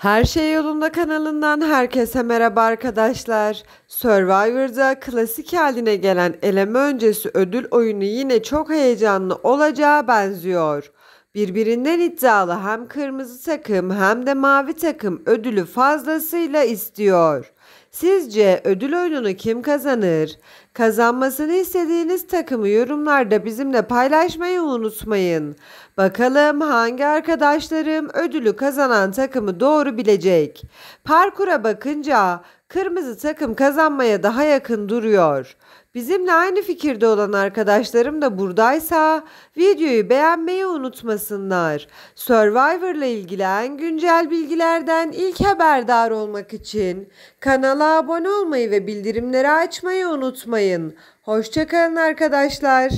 Her Şey Yolunda kanalından herkese merhaba arkadaşlar. Survivor'da klasik haline gelen eleme öncesi ödül oyunu yine çok heyecanlı olacağı benziyor. Birbirinden iddialı hem kırmızı takım hem de mavi takım ödülü fazlasıyla istiyor. Sizce ödül oyununu kim kazanır? Kazanmasını istediğiniz takımı yorumlarda bizimle paylaşmayı unutmayın. Bakalım hangi arkadaşlarım ödülü kazanan takımı doğru bilecek. Parkura bakınca Kırmızı takım kazanmaya daha yakın duruyor. Bizimle aynı fikirde olan arkadaşlarım da buradaysa videoyu beğenmeyi unutmasınlar. Survivor'la ilgili en güncel bilgilerden ilk haberdar olmak için kanala abone olmayı ve bildirimleri açmayı unutmayın. Hoşçakalın arkadaşlar.